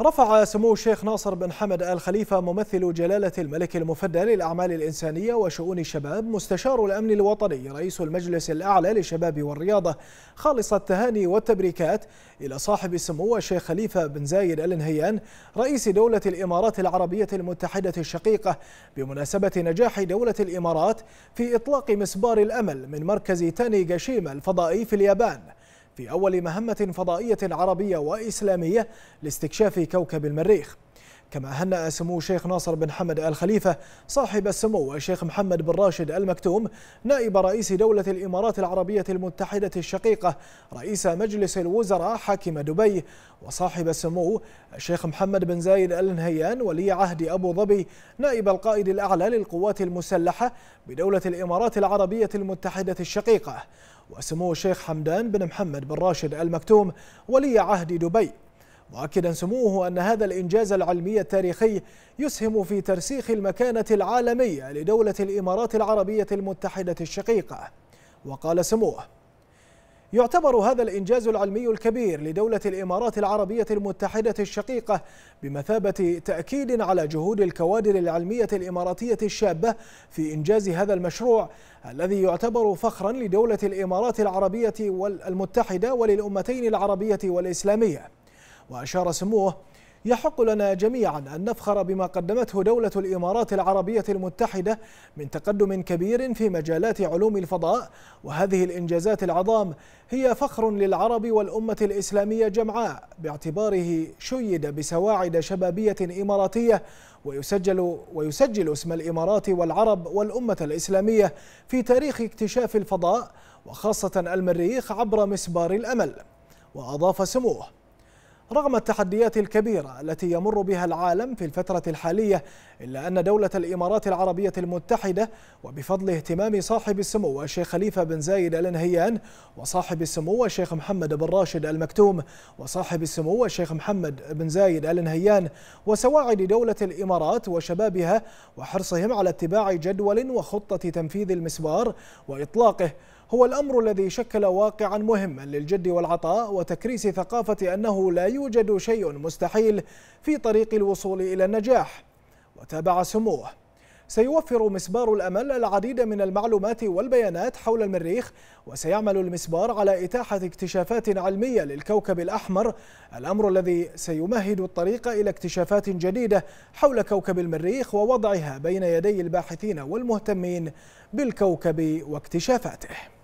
رفع سمو الشيخ ناصر بن حمد آل خليفة ممثل جلالة الملك المفدى للأعمال الإنسانية وشؤون الشباب مستشار الأمن الوطني رئيس المجلس الأعلى للشباب والرياضة خالص التهاني والتبريكات إلى صاحب سمو الشيخ خليفة بن زايد آل نهيان رئيس دولة الإمارات العربية المتحدة الشقيقة بمناسبة نجاح دولة الإمارات في إطلاق مسبار الأمل من مركز تاني غاشيما الفضائي في اليابان في أول مهمة فضائية عربية وإسلامية لاستكشاف كوكب المريخ كما هنأ سمو الشيخ ناصر بن حمد آل خليفة صاحب السمو الشيخ محمد بن راشد المكتوم نائب رئيس دولة الإمارات العربية المتحدة الشقيقة رئيس مجلس الوزراء حاكم دبي وصاحب السمو الشيخ محمد بن زايد آل نهيان ولي عهد أبو ظبي نائب القائد الأعلى للقوات المسلحة بدولة الإمارات العربية المتحدة الشقيقة وسمو الشيخ حمدان بن محمد بن راشد المكتوم ولي عهد دبي مؤكدا سموه أن هذا الإنجاز العلمي التاريخي يسهم في ترسيخ المكانة العالمية لدولة الإمارات العربية المتحدة الشقيقة وقال سموه يعتبر هذا الإنجاز العلمي الكبير لدولة الإمارات العربية المتحدة الشقيقة بمثابة تأكيد على جهود الكوادر العلمية الإماراتية الشابة في إنجاز هذا المشروع الذي يعتبر فخرا لدولة الإمارات العربية المتحدة وللأمتين العربية والإسلامية وأشار سموه يحق لنا جميعا أن نفخر بما قدمته دولة الإمارات العربية المتحدة من تقدم كبير في مجالات علوم الفضاء وهذه الإنجازات العظام هي فخر للعرب والأمة الإسلامية جمعاء باعتباره شيد بسواعد شبابية إماراتية ويسجل, ويسجل اسم الإمارات والعرب والأمة الإسلامية في تاريخ اكتشاف الفضاء وخاصة المريخ عبر مسبار الأمل وأضاف سموه رغم التحديات الكبيرة التي يمر بها العالم في الفترة الحالية إلا أن دولة الإمارات العربية المتحدة وبفضل اهتمام صاحب السمو الشيخ خليفة بن زايد آل نهيان وصاحب السمو الشيخ محمد بن راشد المكتوم وصاحب السمو الشيخ محمد بن زايد آل نهيان وسواعد دولة الإمارات وشبابها وحرصهم على اتباع جدول وخطة تنفيذ المسبار وإطلاقه هو الأمر الذي شكل واقعا مهما للجد والعطاء وتكريس ثقافة أنه لا يوجد شيء مستحيل في طريق الوصول إلى النجاح وتابع سموه سيوفر مسبار الأمل العديد من المعلومات والبيانات حول المريخ وسيعمل المسبار على إتاحة اكتشافات علمية للكوكب الأحمر الأمر الذي سيمهد الطريق إلى اكتشافات جديدة حول كوكب المريخ ووضعها بين يدي الباحثين والمهتمين بالكوكب واكتشافاته